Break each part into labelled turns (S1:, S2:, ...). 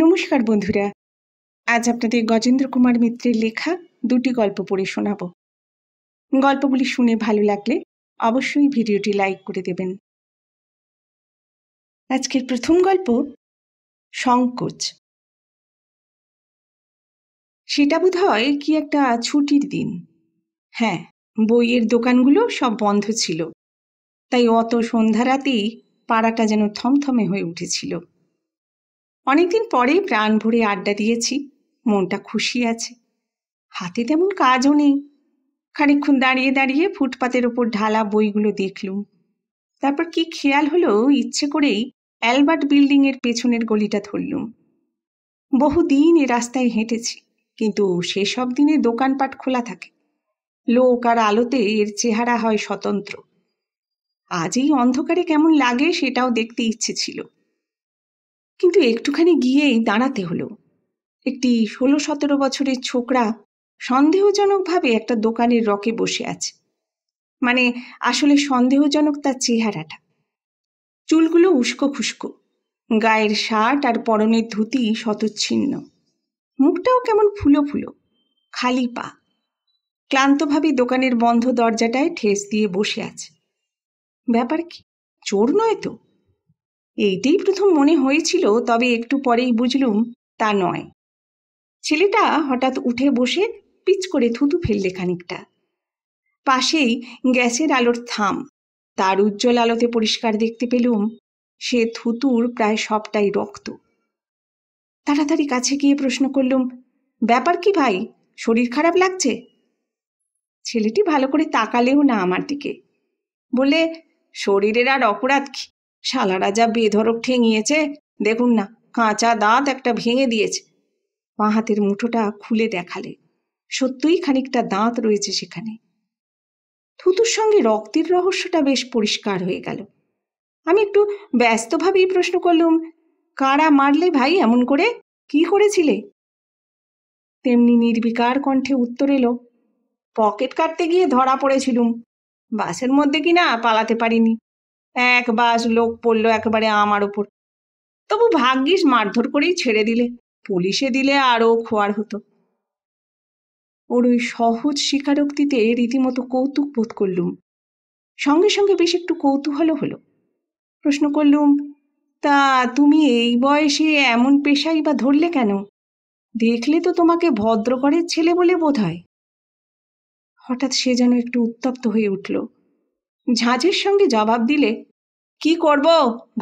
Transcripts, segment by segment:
S1: নমস্কার বন্ধুরা আজ আপনাদের গজেন্দ্র কুমার মিত্রের লেখা দুটি গল্প পড়ে শোনাব গল্পগুলি শুনে ভালো লাগলে অবশ্যই ভিডিওটি লাইক করে দেবেন আজকের প্রথম গল্প সংকোচ সেটা বোধ হয় কি একটা ছুটির দিন হ্যাঁ বইয়ের দোকানগুলো সব বন্ধ ছিল তাই অত সন্ধ্যা রাতেই পাড়াটা যেন থমথমে হয়ে উঠেছিল অনেকদিন পরেই প্রাণ ভরে আড্ডা দিয়েছি মনটা খুশি আছে হাতে তেমন কাজও নেই খানিক্ষণ দাঁড়িয়ে দাঁড়িয়ে ফুটপাতের ওপর ঢালা বইগুলো দেখলুম তারপর কি খেয়াল হলো ইচ্ছে করেই অ্যালবার্ট বিল্ডিংয়ের পেছনের গলিটা ধরলুম বহুদিন এ রাস্তায় হেঁটেছি কিন্তু সেসব দিনে দোকানপাট খোলা থাকে লোক আর আলোতে এর চেহারা হয় স্বতন্ত্র আজ এই অন্ধকারে কেমন লাগে সেটাও দেখতে ইচ্ছে ছিল কিন্তু একটুখানি গিয়েই দাঁড়াতে হলো একটি ষোলো সতেরো বছরের ছোকরা সন্দেহজনকভাবে একটা দোকানের রকে বসে আছে মানে আসলে সন্দেহজনক তার চেহারাটা চুলগুলো উস্কো খুস্কো গায়ের শার্ট আর পরনের ধুতি শতচ্ছিন্ন মুখটাও কেমন ফুলো ফুলো খালি পা ক্লান্তভাবে দোকানের বন্ধ দরজাটায় ঠেস দিয়ে বসে আছে ব্যাপার কি চোর নয় তো এইটাই প্রথম মনে হয়েছিল তবে একটু পরেই বুঝলুম তা নয় ছেলেটা হঠাৎ উঠে বসে পিচ করে থুতু ফেললে খানিকটা পাশেই গ্যাসের আলোর থাম তার উজ্জ্বল আলোতে পরিষ্কার দেখতে পেলুম সে থুতুর প্রায় সবটাই রক্ত তাড়াতাড়ি কাছে গিয়ে প্রশ্ন করলুম ব্যাপার কি ভাই শরীর খারাপ লাগছে ছেলেটি ভালো করে তাকালেও না আমার দিকে বলে শরীরের আর অপরাধ কি শালারা যা বেধরক ঠেঙিয়েছে দেখুন না কাঁচা দাঁত একটা ভেঙে দিয়েছে বাঁ হাতের মুঠোটা খুলে দেখালে সত্যই খানিকটা দাঁত রয়েছে সেখানে থুতুর সঙ্গে রক্তের রহস্যটা বেশ পরিষ্কার হয়ে গেল আমি একটু ব্যস্তভাবেই প্রশ্ন করলুম কারা মারলে ভাই এমন করে কি করেছিলে তেমনি নির্বিকার কণ্ঠে উত্তর এলো পকেট কাটতে গিয়ে ধরা পড়েছিলুম বাসের মধ্যে কিনা পালাতে পারিনি এক বাস লোক পড়লো একেবারে আমার ওপর তবু ভাগ্যিস মারধর করেই ছেড়ে দিলে পুলিশে দিলে আরও খোয়ার হতো ওর ওই সহজ স্বীকারোক্তিতে রীতিমতো কৌতুক বোধ করলুম সঙ্গে সঙ্গে বেশ একটু কৌতূহলও হলো প্রশ্ন করলুম তা তুমি এই বয়সে এমন পেশাই বা ধরলে কেন দেখলে তো তোমাকে ভদ্রকরের ছেলে বলে বোধ হয় হঠাৎ সে যেন একটু উত্তপ্ত হয়ে উঠল ঝাঁঝের সঙ্গে জবাব দিলে কি করব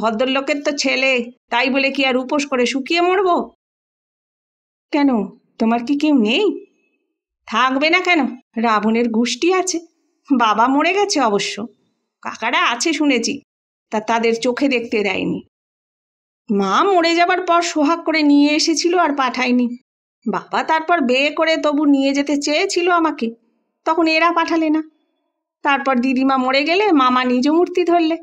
S1: ভদ্রলোকের তো ছেলে তাই বলে কি আর উপোস করে শুকিয়ে মরব কেন তোমার কি কেউ নেই থাকবে না কেন রাবণের গোষ্ঠী আছে বাবা মরে গেছে অবশ্য কাকারা আছে শুনেছি তা তাদের চোখে দেখতে দেয়নি মা মরে যাবার পর সোহাগ করে নিয়ে এসেছিল আর পাঠায়নি বাবা তারপর বিয়ে করে তবু নিয়ে যেতে চেয়েছিল আমাকে তখন এরা পাঠালে না তারপর দিদিমা মরে গেলে মামা নিজ মূর্তি ধরলে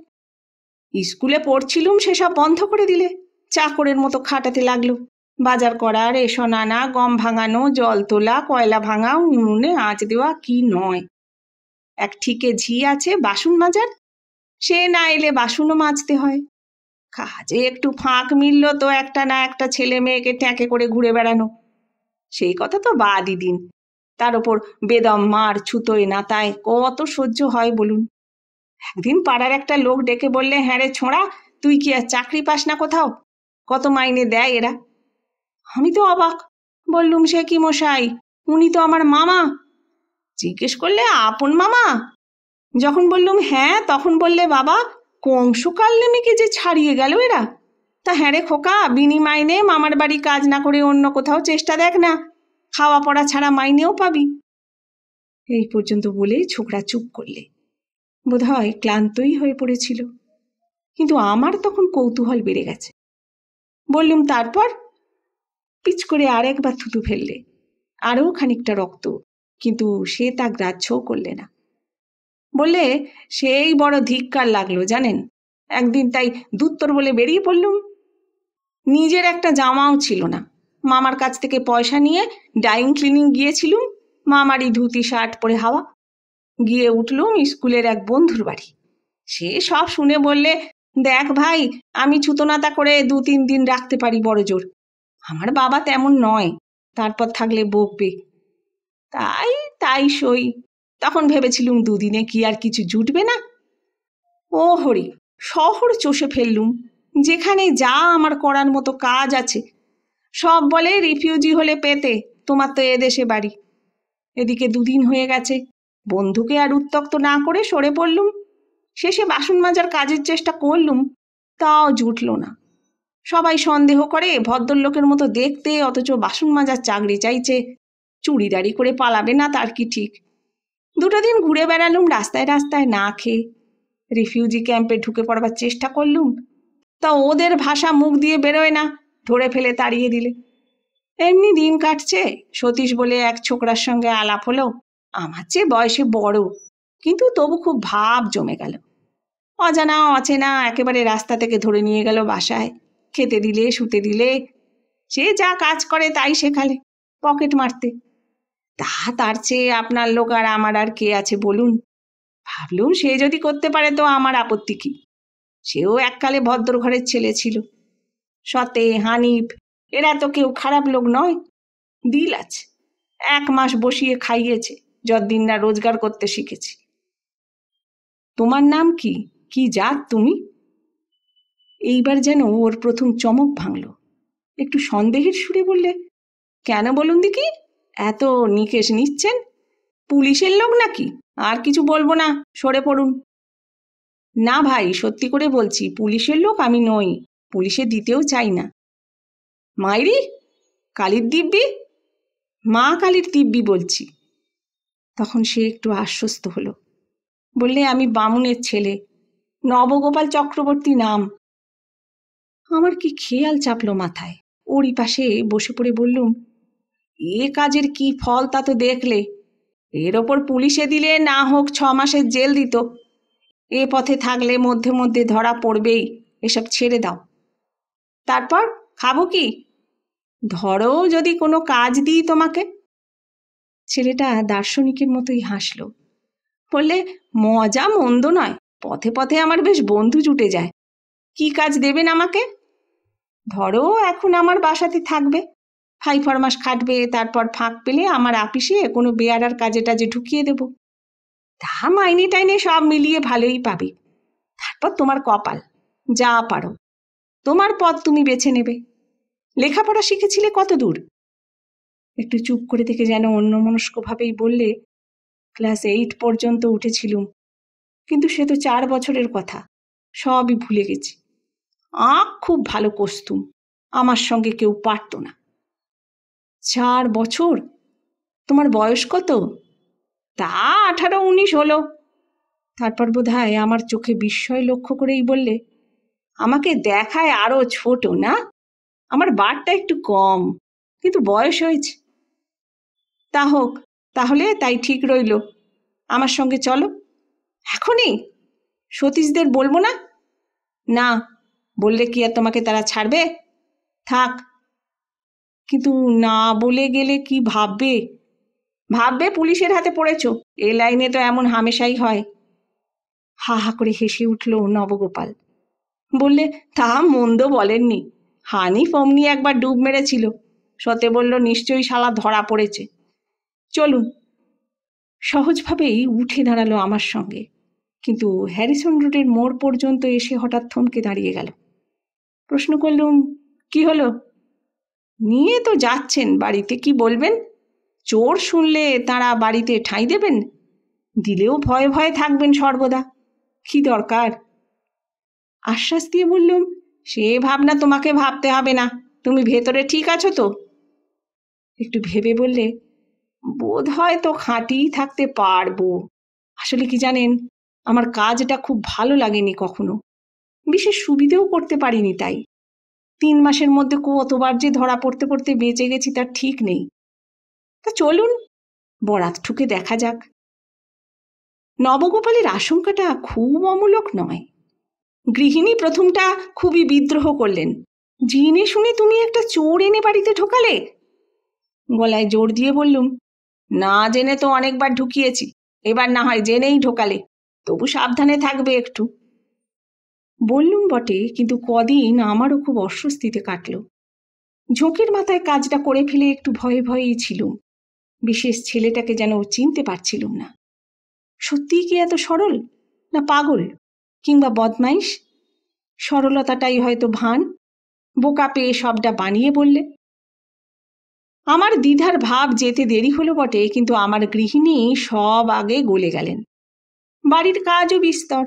S1: স্কুলে পড়ছিলুম সেসব বন্ধ করে দিলে চাকরের মতো খাটাতে লাগলো বাজার করা রেশন আনা গম ভাঙানো জল তোলা কয়লা ভাঙা উনুনে আঁচ দেওয়া কি নয় এক ঠিকে ঝি আছে বাসন মাজার সে না এলে বাসনও মাজতে হয় কাজে একটু ফাঁক মিলল তো একটা না একটা ছেলে মেয়েকে ট্যাঁকে করে ঘুরে বেড়ানো সেই কথা তো বাদই দিন তার ওপর বেদম মার ছুতোয় নাতায় কত সহ্য হয় বলুন একদিন পাড়ার একটা লোক ডেকে বললে হ্যাঁ রে ছোঁড়া তুই কি আর চাকরি পাস না কোথাও কত মাইনে দেয় এরা আমি তো অবাক বললুম সে কি মশাই উনি তো আমার মামা জিজ্ঞেস করলে আপন মামা যখন বললুম হ্যাঁ তখন বললে বাবা কংসকাল নেমেকে যে ছাড়িয়ে গেল এরা তা হ্যাঁ রে খোকা বিনিময় নে মামার বাড়ি কাজ না করে অন্য কোথাও চেষ্টা দেখ না খাওয়া পড়া ছাড়া মাইনেও পাবি এই পর্যন্ত বলে ছোকরা চুপ করলে বোধহয় ক্লান্তই হয়ে পড়েছিল কিন্তু আমার তখন কৌতূহল বেড়ে গেছে বললুম তারপর পিচ করে আর একবার থুতু ফেললে আরও খানিকটা রক্ত কিন্তু সে তা গ্রাহ্যও করলে না বললে সেই বড় ধিক্কার লাগলো জানেন একদিন তাই দুত্তর বলে বেরিয়ে পড়লুম নিজের একটা জামাও ছিল না মামার কাছ থেকে পয়সা নিয়ে ডাইং ক্লিনিং গিয়েছিলুম মামারই ধুতি শার্ট পরে হাওয়া গিয়ে উঠলুম স্কুলের এক বন্ধুর বাড়ি সে সব শুনে বললে দেখ ভাই আমি ছুতনাতা করে দু তিন দিন রাখতে পারি বড় জোর আমার বাবা তেমন নয় তারপর থাকলে বকবে তাই তাই সই তখন ভেবেছিলুম দুদিনে কি আর কিছু জুটবে না ও হরি শহর চষে ফেললুম যেখানে যা আমার করার মতো কাজ আছে সব বলে রিফিউজি হলে পেতে তোমার তো এদেশে বাড়ি এদিকে দুদিন হয়ে গেছে বন্ধুকে আর উত্তক্ত না করে সরে পড়লুম শেষে বাসন মাজার কাজের চেষ্টা করলুম তাও জুটল না সবাই সন্দেহ করে ভদ্রলোকের মতো দেখতে অথচ বাসন মাজার চাকরি চাইছে চুড়িদারি করে পালাবে না তার কি ঠিক দুটো দিন ঘুরে বেড়ালুম রাস্তায় রাস্তায় না খেয়ে রিফিউজি ক্যাম্পে ঢুকে পড়বার চেষ্টা করলুম তা ওদের ভাষা মুখ দিয়ে বেরোয় না ধরে ফেলে তাড়িয়ে দিলে এমনি দিন কাটছে সতীশ বলে এক ছোকরার সঙ্গে আলাপ হলো আমার চেয়ে বয়সে বড় কিন্তু তবু খুব ভাব জমে গেল অজানা অচেনা একেবারে রাস্তা থেকে ধরে নিয়ে গেল বাসায় খেতে দিলে শুতে দিলে সে যা কাজ করে তাই শেখালে পকেট মারতে তা তার চেয়ে আপনার লোক আর আমার আর কে আছে বলুন ভাবলুম সে যদি করতে পারে তো আমার আপত্তি কি সেও এককালে ভদ্র ঘরের ছেলে ছিল সতে হানিফ এরা তো কেউ খারাপ লোক নয় দিল আছে এক মাস বসিয়ে খাইয়েছে যতদিন না রোজগার করতে শিখেছি তোমার নাম কি কি জাত তুমি এইবার যেন ওর প্রথম চমক ভাঙল একটু সন্দেহের সুরে বললে কেন বলুন দেখি এত নিকেশ নিচ্ছেন পুলিশের লোক নাকি আর কিছু বলবো না সরে পড়ুন না ভাই সত্যি করে বলছি পুলিশের লোক আমি নই পুলিশে দিতেও চাই না মাইরি কালির দিব্যি মা কালির দিব্যি বলছি তখন সে একটু আশ্বস্ত হলো বললে আমি বামুনের ছেলে নবগোপাল চক্রবর্তী নাম আমার কি খেয়াল চাপলো মাথায় ওরই পাশে বসে পড়ে বললুম এ কাজের কি ফল তা তো দেখলে এর ওপর পুলিশে দিলে না হোক ছ মাসের জেল দিত এ পথে থাকলে মধ্যে মধ্যে ধরা পড়বেই এসব ছেড়ে দাও তারপর খাবো কি ধরো যদি কোনো কাজ দিই তোমাকে ছেলেটা দার্শনিকের মতোই হাসল বললে মজা মন্দ নয় পথে পথে আমার বেশ বন্ধু জুটে যায় কি কাজ দেবেন আমাকে ধরো এখন আমার বাসাতে থাকবে ফাই ফরমাস খাটবে তারপর ফাঁক পেলে আমার আপিসে কোনো বেয়ারার কাজে টাজে ঢুকিয়ে দেব তা মাইনি টাইনে সব মিলিয়ে ভালোই পাবে তারপর তোমার কপাল যা পারো তোমার পথ তুমি বেছে নেবে লেখাপড়া শিখেছিলে কত দূর একটু চুপ করে থেকে যেন অন্যমনস্কভাবেই বললে ক্লাস এইট পর্যন্ত উঠেছিলুম কিন্তু সে তো চার বছরের কথা সবই ভুলে গেছি আঁক খুব ভালো কস্তুম আমার সঙ্গে কেউ পারত না চার বছর তোমার বয়স কত তা আঠারো উনিশ হলো তারপর বোধ আমার চোখে বিস্ময় লক্ষ্য করেই বললে আমাকে দেখায় আরও ছোট না আমার বারটা একটু কম কিন্তু বয়স হয়েছে তা হোক তাহলে তাই ঠিক রইল আমার সঙ্গে চলো এখনই সতীশদের বলবো না না বললে কি আর তোমাকে তারা ছাড়বে থাক কিন্তু না বলে গেলে কি ভাববে ভাববে পুলিশের হাতে পড়েছ এ লাইনে তো এমন হামেশাই হয় হা হা করে হেসে উঠল নবগোপাল বললে তা মন্দ বলেননি হানিফ অমনি একবার ডুব মেরেছিল সতে বলল নিশ্চয়ই শালা ধরা পড়েছে চলুন সহজভাবেই উঠে দাঁড়ালো আমার সঙ্গে কিন্তু হ্যারিসন রুটের মোড় পর্যন্ত এসে হঠাৎ থমকে দাঁড়িয়ে গেল প্রশ্ন করলুম কি হলো নিয়ে তো যাচ্ছেন বাড়িতে কি বলবেন চোর শুনলে তারা বাড়িতে ঠাঁই দেবেন দিলেও ভয়ে ভয়ে থাকবেন সর্বদা কি দরকার আশ্বাস দিয়ে বললুম সে ভাবনা তোমাকে ভাবতে হবে না তুমি ভেতরে ঠিক আছো তো একটু ভেবে বললে বোধ হয় তো খাঁটিই থাকতে পারবো আসলে কি জানেন আমার কাজটা খুব ভালো লাগেনি কখনো বিশেষ সুবিধেও করতে পারিনি তাই তিন মাসের মধ্যে কতবার যে ধরা পড়তে পড়তে বেঁচে গেছি তার ঠিক নেই তা চলুন বরাত ঠুকে দেখা যাক নবগোপালের আশঙ্কাটা খুব অমূলক নয় গৃহিণী প্রথমটা খুবই বিদ্রোহ করলেন জিনে শুনে তুমি একটা চোর এনে বাড়িতে ঢোকালে গলায় জোর দিয়ে বললুম না জেনে তো অনেকবার ঢুকিয়েছি এবার না হয় জেনেই ঢোকালে তবু সাবধানে থাকবে একটু বললুম বটে কিন্তু কদিন আমারও খুব অস্বস্তিতে কাটল ঝোঁকের মাথায় কাজটা করে ফেলে একটু ভয়ে ভয়েই ছিলুম বিশেষ ছেলেটাকে যেন চিনতে পারছিলুম না সত্যিই কি এত সরল না পাগল কিংবা বদমাইশ সরলতাটাই হয়তো ভান বোকা পেয়ে সবটা বানিয়ে বললে আমার দ্বিধার ভাব যেতে দেরি হলো বটে কিন্তু আমার গৃহিণী সব আগে গলে গেলেন বাড়ির কাজও বিস্তর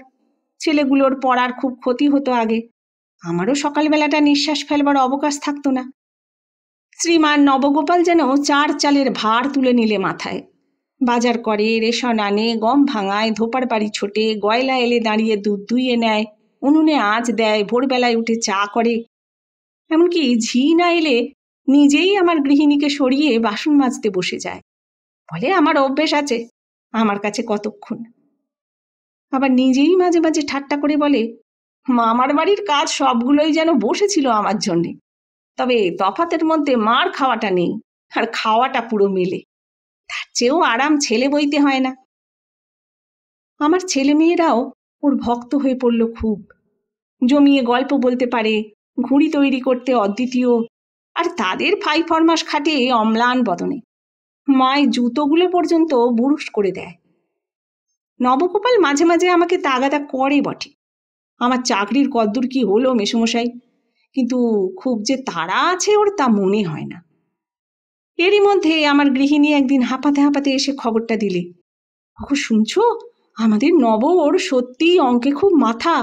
S1: ছেলেগুলোর পড়ার খুব ক্ষতি হতো আগে আমারও সকালবেলাটা নিঃশ্বাস ফেলবার অবকাশ থাকতো না শ্রীমান নবগোপাল যেন চার চালের ভার তুলে নিলে মাথায় বাজার করে রেশন আনে গম ভাঙায় ধোপার বাড়ি ছোটে গয়লা এলে দাঁড়িয়ে দুধ দুইয়ে নেয় উনুনে আঁচ দেয় ভোরবেলায় উঠে চা করে এমনকি ঝি না এলে নিজেই আমার গৃহিণীকে সরিয়ে বাসন মাজতে বসে যায় বলে আমার অভ্যেস আছে আমার কাছে কতক্ষণ আবার নিজেই মাঝে মাঝে ঠাট্টা করে বলে মামার বাড়ির কাজ সবগুলোই যেন বসেছিল আমার জন্যে তবে তফাতের মধ্যে মার খাওয়াটা নেই আর খাওয়াটা পুরো মেলে তার চেয়েও আরাম ছেলে বইতে হয় না আমার ছেলে মেয়েরাও ওর ভক্ত হয়ে পড়ল খুব জমিয়ে গল্প বলতে পারে ঘুড়ি তৈরি করতে অদ্বিতীয় আর তাদের ফাই ফরমাস খাটে অম্লান বদনে মায় জুতোগুলো পর্যন্ত বুরুস করে দেয় নবগোপাল মাঝে মাঝে আমাকে তাগাদা করে বটে আমার চাকরির কদ্দুর কি হলো মেসমশাই কিন্তু খুব যে তারা আছে ওর তা মনে হয় না এরই মধ্যে আমার গৃহিণী একদিন হাঁপাতে হাঁপাতে এসে খবরটা দিলে তখন শুনছো আমাদের নব ওর সত্যিই অঙ্কে খুব মাথা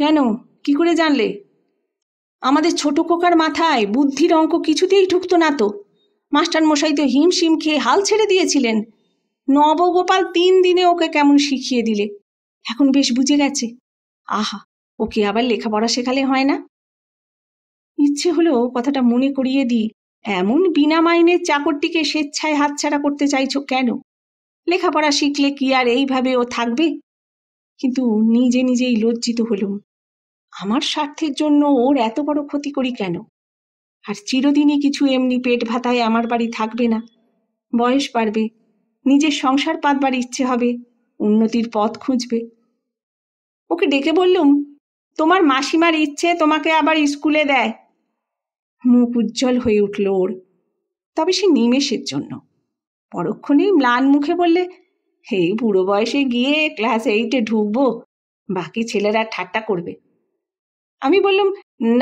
S1: কেন কি করে জানলে আমাদের ছোট কোকার মাথায় বুদ্ধির অঙ্ক কিছুতেই ঢুকতো না তো মাস্টার মশাই তো হিমশিম খেয়ে হাল ছেড়ে দিয়েছিলেন নবগোপাল তিন দিনে ওকে কেমন শিখিয়ে দিলে এখন বেশ বুঝে গেছে আহা ওকে আবার লেখাপড়া শেখালে হয় না ইচ্ছে হলো কথাটা মনে করিয়ে দিই এমন বিনা মাইনের চাকরটিকে স্বেচ্ছায় হাতছাড়া করতে চাইছো কেন লেখাপড়া শিখলে কি আর এইভাবে ও থাকবে কিন্তু নিজে নিজেই লজ্জিত হলুম আমার স্বার্থের জন্য ওর এত বড় ক্ষতি করি কেন আর চিরদিনই কিছু এমনি পেট ভাতায় আমার বাড়ি থাকবে না বয়স বাড়বে নিজের সংসার পাতবার ইচ্ছে হবে উন্নতির পথ খুঁজবে ওকে ডেকে বললুম তোমার মাসিমার ইচ্ছে তোমাকে আবার স্কুলে দেয় মুখ উজ্জ্বল হয়ে উঠল ওর তবে সে নিমেষের জন্য পরক্ষণেই ম্লান মুখে বললে হে বুড়ো বয়সে গিয়ে ক্লাস এইটে ঢুকবো বাকি ছেলেরা ঠাট্টা করবে আমি বললাম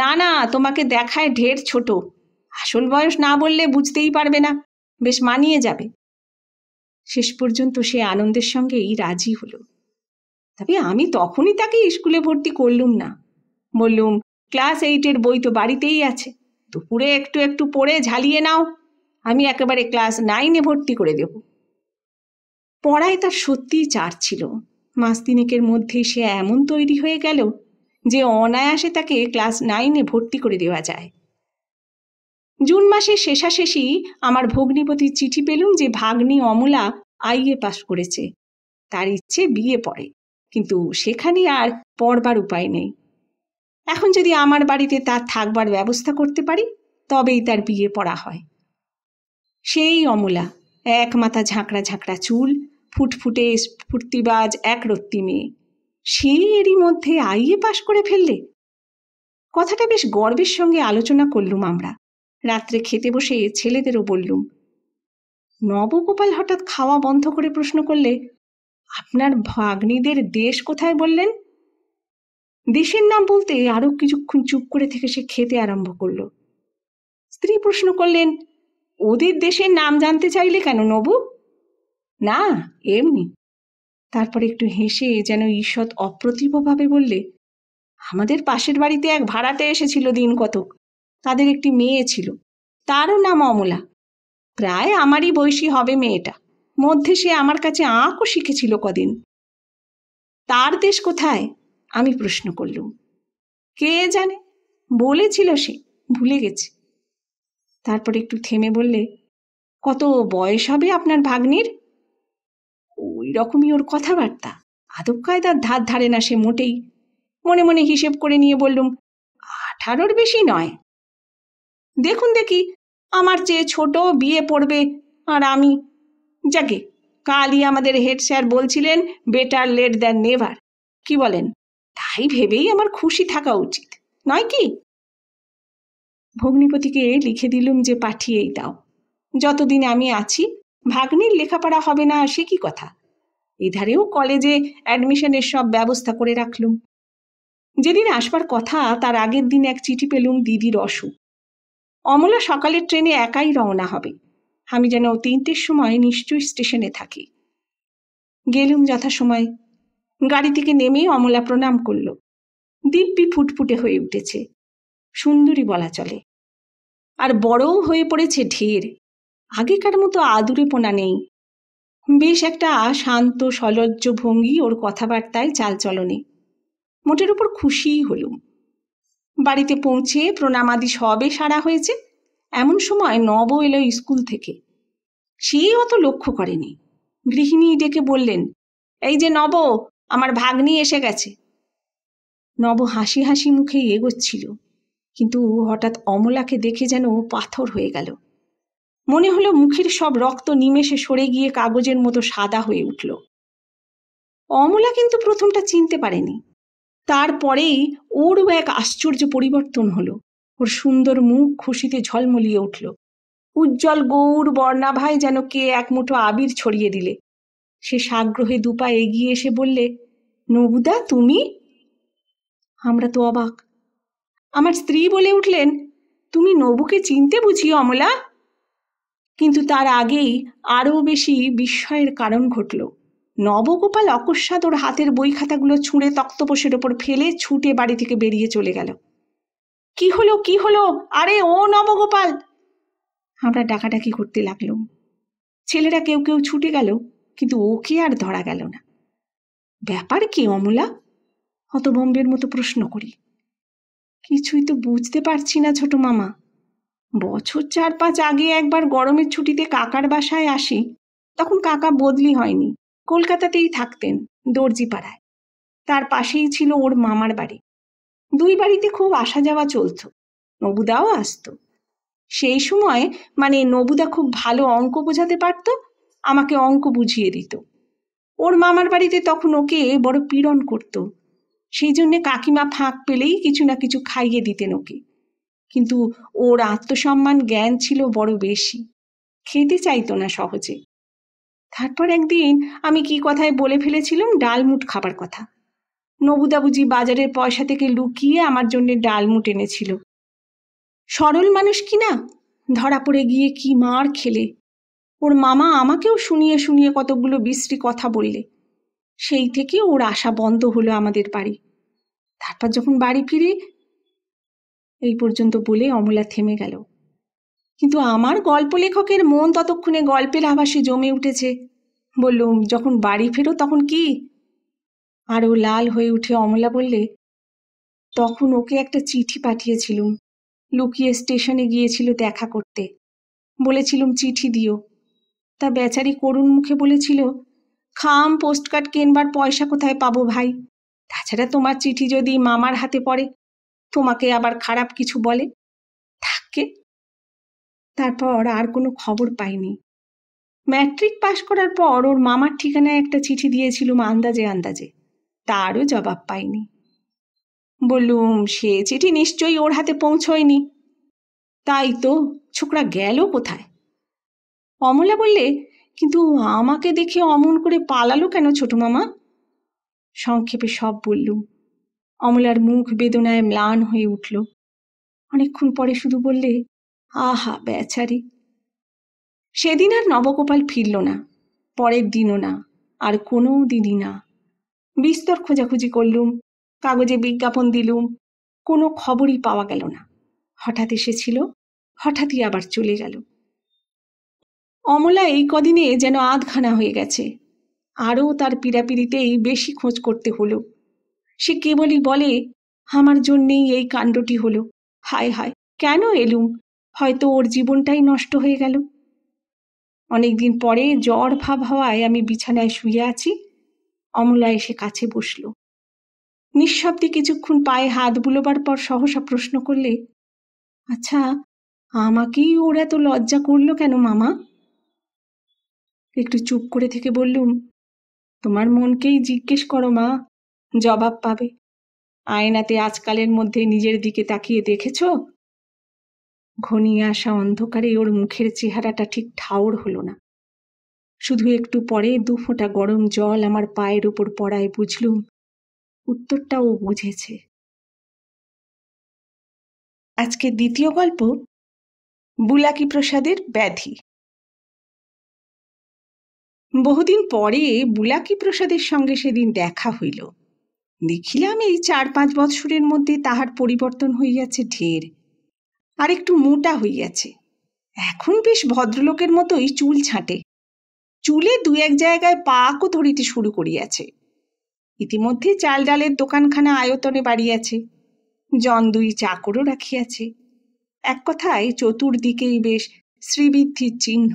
S1: না না তোমাকে দেখায় ঢের ছোট আসল বয়স না বললে বুঝতেই পারবে না বেশ মানিয়ে যাবে শেষ পর্যন্ত সে আনন্দের সঙ্গেই রাজি হলো তবে আমি তখনই তাকে স্কুলে ভর্তি করলুম না বললুম ক্লাস এইটের বই তো বাড়িতেই আছে দুপুরে একটু একটু পড়ে ঝালিয়ে নাও আমি একেবারে ক্লাস নাইনে ভর্তি করে দেব পড়ায় তার সত্যিই চার ছিল মাস তিনেকের মধ্যে সে এমন তৈরি হয়ে গেল যে অনায়াসে তাকে ক্লাস নাইনে ভর্তি করে দেওয়া যায় জুন মাসের শেষাশেষি আমার ভগ্নিপতি চিঠি পেলুম যে ভাগ্নি অমলা আইএ পাস করেছে তার ইচ্ছে বিয়ে পড়ে কিন্তু সেখানে আর পড়বার উপায় নেই এখন যদি আমার বাড়িতে তার থাকবার ব্যবস্থা করতে পারি তবেই তার বিয়ে পড়া হয় সেই অমলা এক মাথা ঝাঁকড়া ঝাঁকড়া চুল ফুটফুটে স্ফূর্তিবাজ এক রত্তি মেয়ে সে এরই মধ্যে আইয়ে পাশ করে ফেললে কথাটা বেশ গর্বের সঙ্গে আলোচনা করলুম আমরা রাত্রে খেতে বসে ছেলেদেরও বললুম নবগোপাল হঠাৎ খাওয়া বন্ধ করে প্রশ্ন করলে আপনার ভাগ্নিদের দেশ কোথায় বললেন দেশের নাম বলতে আরো কিছুক্ষণ চুপ করে থেকে সে খেতে আরম্ভ করল স্ত্রী প্রশ্ন করলেন ওদের দেশের নাম জানতে চাইলে কেন নবু না এমনি তারপর একটু হেসে যেন ঈষৎ অপ্রতিভভাবে বললে আমাদের পাশের বাড়িতে এক ভাড়াটে এসেছিল দিন কতক তাদের একটি মেয়ে ছিল তারও নাম অমলা প্রায় আমারই বয়সী হবে মেয়েটা মধ্যে সে আমার কাছে আঁকও শিখেছিল কদিন তার দেশ কোথায় আমি প্রশ্ন করলুম কে জানে বলেছিল সে ভুলে গেছে তারপর একটু থেমে বললে কত বয়স হবে আপনার ভাগ্নির ওই রকমই ওর কথাবার্তা আদব কায়দার ধার ধারে না সে মোটেই মনে মনে হিসেব করে নিয়ে বললুম আঠারোর বেশি নয় দেখুন দেখি আমার চেয়ে ছোট বিয়ে পড়বে আর আমি যাকে কালই আমাদের হেড স্যার বলছিলেন বেটার লেট দ্যান নেভার কি বলেন তাই ভেবেই আমার খুশি থাকা উচিত নয় কি ভগ্নিপতিকে লিখে দিলুম যে পাঠিয়েই দাও যতদিন আমি আছি ভাগ্নির লেখাপড়া হবে না সে কি কথা এধারেও কলেজে অ্যাডমিশনের সব ব্যবস্থা করে রাখলুম যেদিন আসবার কথা তার আগের দিন এক চিঠি পেলুম দিদির অসুখ অমলা সকালের ট্রেনে একাই রওনা হবে আমি যেন তিনটের সময় নিশ্চয়ই স্টেশনে থাকি গেলুম যথাসময় গাড়ি থেকে নেমে অমলা প্রণাম করল দিব্যি ফুটফুটে হয়ে উঠেছে সুন্দরী বলা চলে আর বড়ও হয়ে পড়েছে ঢের আগেকার মতো পোনা নেই বেশ একটা শান্ত সলজ্জ ভঙ্গি ওর কথাবার্তায় চালচলনে মোটের উপর খুশিই হলুম বাড়িতে পৌঁছে প্রণামাদি সবে সারা হয়েছে এমন সময় নব এলো স্কুল থেকে সে অত লক্ষ্য করেনি গৃহিণী ডেকে বললেন এই যে নব আমার ভাগ্নি এসে গেছে নব হাসি হাসি মুখেই এগোচ্ছিল কিন্তু হঠাৎ অমলাকে দেখে যেন পাথর হয়ে গেল মনে হলো মুখের সব রক্ত নিমেষে সরে গিয়ে কাগজের মতো সাদা হয়ে উঠল অমলা কিন্তু প্রথমটা চিনতে পারেনি তারপরেই ওরও এক আশ্চর্য পরিবর্তন হলো ওর সুন্দর মুখ খুশিতে ঝলমলিয়ে উঠল উজ্জ্বল গৌর বর্ণাভাই যেন কে এক মুঠো আবির ছড়িয়ে দিলে সে সাগ্রহে দুপা এগিয়ে এসে বললে নবুদা তুমি আমরা তো অবাক আমার স্ত্রী বলে উঠলেন তুমি নবুকে চিনতে বুঝি অমলা কিন্তু তার আগেই আরও বেশি বিস্ময়ের কারণ ঘটল নবগোপাল অকস্মাৎ ওর হাতের বই খাতাগুলো ছুঁড়ে তক্তপোষের ওপর ফেলে ছুটে বাড়ি থেকে বেরিয়ে চলে গেল কি হলো কি হলো আরে ও নবগোপাল আমরা ডাকাডাকি করতে লাগলুম ছেলেরা কেউ কেউ ছুটে গেল কিন্তু ওকে আর ধরা গেল না ব্যাপার কি অমলা হতবম্বের মতো প্রশ্ন করি কিছুই তো বুঝতে পারছি না ছোট মামা বছর চার পাঁচ আগে একবার গরমের ছুটিতে কাকার বাসায় আসি তখন কাকা বদলি হয়নি কলকাতাতেই থাকতেন দর্জিপাড়ায় তার পাশেই ছিল ওর মামার বাড়ি দুই বাড়িতে খুব আসা যাওয়া চলত নবুদাও আসত সেই সময় মানে নবুদা খুব ভালো অঙ্ক বোঝাতে পারত আমাকে অঙ্ক বুঝিয়ে দিত ওর মামার বাড়িতে তখন ওকে বড় পীড়ন করত সেই জন্যে কাকিমা ফাঁক পেলেই কিছু না কিছু খাইয়ে দিতেন ওকে কিন্তু ওর আত্মসম্মান জ্ঞান ছিল বড় বেশি খেতে চাইতো না সহজে তারপর একদিন আমি কি কথায় বলে ফেলেছিলাম ডালমুট খাবার কথা নবুদাবুজি বাজারের পয়সা থেকে লুকিয়ে আমার জন্য ডালমুট এনেছিল সরল মানুষ কি না ধরা পড়ে গিয়ে কি মার খেলে ওর মামা আমাকেও শুনিয়ে শুনিয়ে কতগুলো বিশ্রী কথা বললে সেই থেকে ওর আশা বন্ধ হলো আমাদের বাড়ি তারপর যখন বাড়ি ফিরে এই পর্যন্ত বলে অমলা থেমে গেল কিন্তু আমার গল্প লেখকের মন ততক্ষণে গল্পের আভাসে জমে উঠেছে বললুম যখন বাড়ি ফেরো তখন কি আরও লাল হয়ে উঠে অমলা বললে তখন ওকে একটা চিঠি পাঠিয়েছিলুম লুকিয়ে স্টেশনে গিয়েছিল দেখা করতে বলেছিলুম চিঠি দিও তা বেচারি করুণ মুখে বলেছিল খাম পোস্টকার্ড কেনবার পয়সা কোথায় পাবো ভাই তাছাড়া তোমার চিঠি যদি মামার হাতে পড়ে তোমাকে আবার খারাপ কিছু বলে থাকে তারপর আর কোনো খবর পাইনি ম্যাট্রিক পাশ করার পর ওর মামার ঠিকানায় একটা চিঠি দিয়েছিল আন্দাজে আন্দাজে তারও জবাব পাইনি বললুম সে চিঠি নিশ্চয়ই ওর হাতে পৌঁছয়নি তাই তো ছোকরা গেল কোথায় অমলা বললে কিন্তু আমাকে দেখে অমন করে পালালো কেন ছোট মামা সংক্ষেপে সব বললুম অমলার মুখ বেদনায় ম্লান হয়ে উঠল অনেকক্ষণ পরে শুধু বললে আহা বেচারি সেদিন আর নবগোপাল ফিরল না পরের দিনও না আর কোনো দিনই না বিস্তর খোঁজাখুঁজি করলুম কাগজে বিজ্ঞাপন দিলুম কোনো খবরই পাওয়া গেল না হঠাৎ এসেছিল হঠাৎই আবার চলে গেল অমলা এই কদিনে যেন আধখানা হয়ে গেছে আরও তার পীড়াপিড়িতেই বেশি খোঁজ করতে হলো সে কেবলই বলে আমার জন্যেই এই কাণ্ডটি হলো হায় হায় কেন এলুম হয়তো ওর জীবনটাই নষ্ট হয়ে গেল অনেকদিন পরে জ্বর ভাব হওয়ায় আমি বিছানায় শুয়ে আছি অমলা এসে কাছে বসল নিঃশব্দে কিছুক্ষণ পায়ে হাত বুলোবার পর সহসা প্রশ্ন করলে আচ্ছা আমাকেই ওর এত লজ্জা করলো কেন মামা একটু চুপ করে থেকে বললুম তোমার মনকেই জিজ্ঞেস করো মা জবাব পাবে আয়নাতে আজকালের মধ্যে নিজের দিকে তাকিয়ে দেখেছ ঘনিয়ে আসা অন্ধকারে ওর মুখের চেহারাটা ঠিক ঠাউর হলো না শুধু একটু পরে দু ফোঁটা গরম জল আমার পায়ের উপর পড়ায় বুঝলুম উত্তরটা ও বুঝেছে আজকে দ্বিতীয় গল্প বুলাকি প্রসাদের ব্যাধি বহুদিন পরে বুলাকি প্রসাদের সঙ্গে সেদিন দেখা হইল দেখিলাম এই চার পাঁচ বৎসরের মধ্যে তাহার পরিবর্তন হইয়াছে ঢের আর একটু মোটা হইয়াছে এখন বেশ ভদ্রলোকের মতোই চুল ছাঁটে চুলে দু এক জায়গায় পাকও ধরিতে শুরু করিয়াছে ইতিমধ্যে চাল ডালের দোকানখানা আয়তনে বাড়িয়াছে জন দুই চাকরও রাখিয়াছে এক কথায় চতুর্দিকেই বেশ শ্রীবৃদ্ধির চিহ্ন